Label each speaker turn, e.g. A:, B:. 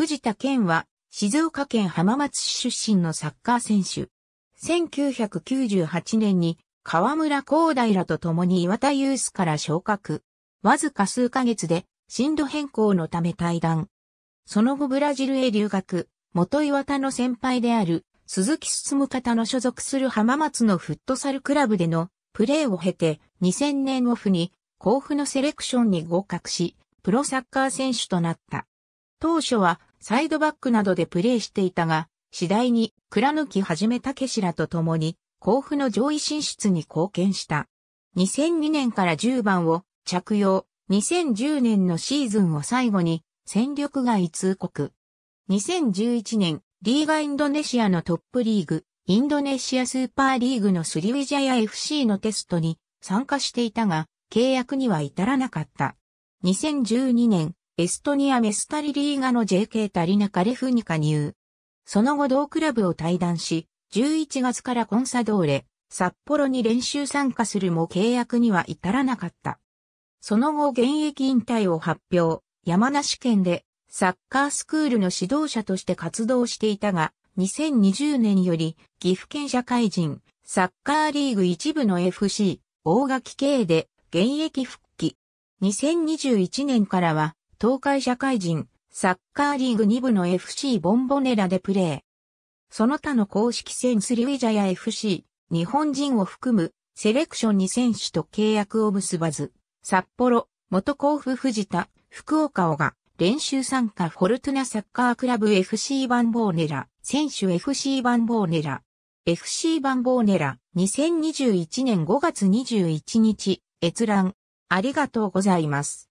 A: 藤田健は、静岡県浜松市出身のサ
B: ッカー選手。1998年に、河村光大らと共に岩田ユースから昇格。わずか数ヶ月で、進路変更のため退団。その後ブラジルへ留学、元岩田の先輩である、鈴木進方の所属する浜松のフットサルクラブでのプレーを経て2000年オフに甲府のセレクションに合格し、プロサッカー選手となった。当初はサイドバックなどでプレーしていたが、次第に倉抜はじめたけしらと共に、甲府の上位進出に貢献した。2002年から10番を着用、2010年のシーズンを最後に戦力外通告。2011年、リーガインドネシアのトップリーグ、インドネシアスーパーリーグのスリウィジャヤ FC のテストに参加していたが、契約には至らなかった。2012年、エストニアメスタリリーガの JK タリナカレフに加入。その後同クラブを退団し、11月からコンサドーレ、札幌に練習参加するも契約には至らなかった。その後現役引退を発表、山梨県でサッカースクールの指導者として活動していたが、2020年より岐阜県社会人サッカーリーグ一部の FC 大垣系で現役復帰。2021年からは東海社会人、サッカーリーグ2部の FC ボンボネラでプレー。その他の公式戦スリウィジャや FC、日本人を含む、セレクションに選手と契約を結ばず、札幌、元甲府藤田、福岡尾が、練習参加フォルトゥナサッカークラブ FC バンボーネラ、選手 FC バンボーネラ。FC バンボーネラ、2021年5月21
A: 日、閲覧、ありがとうございます。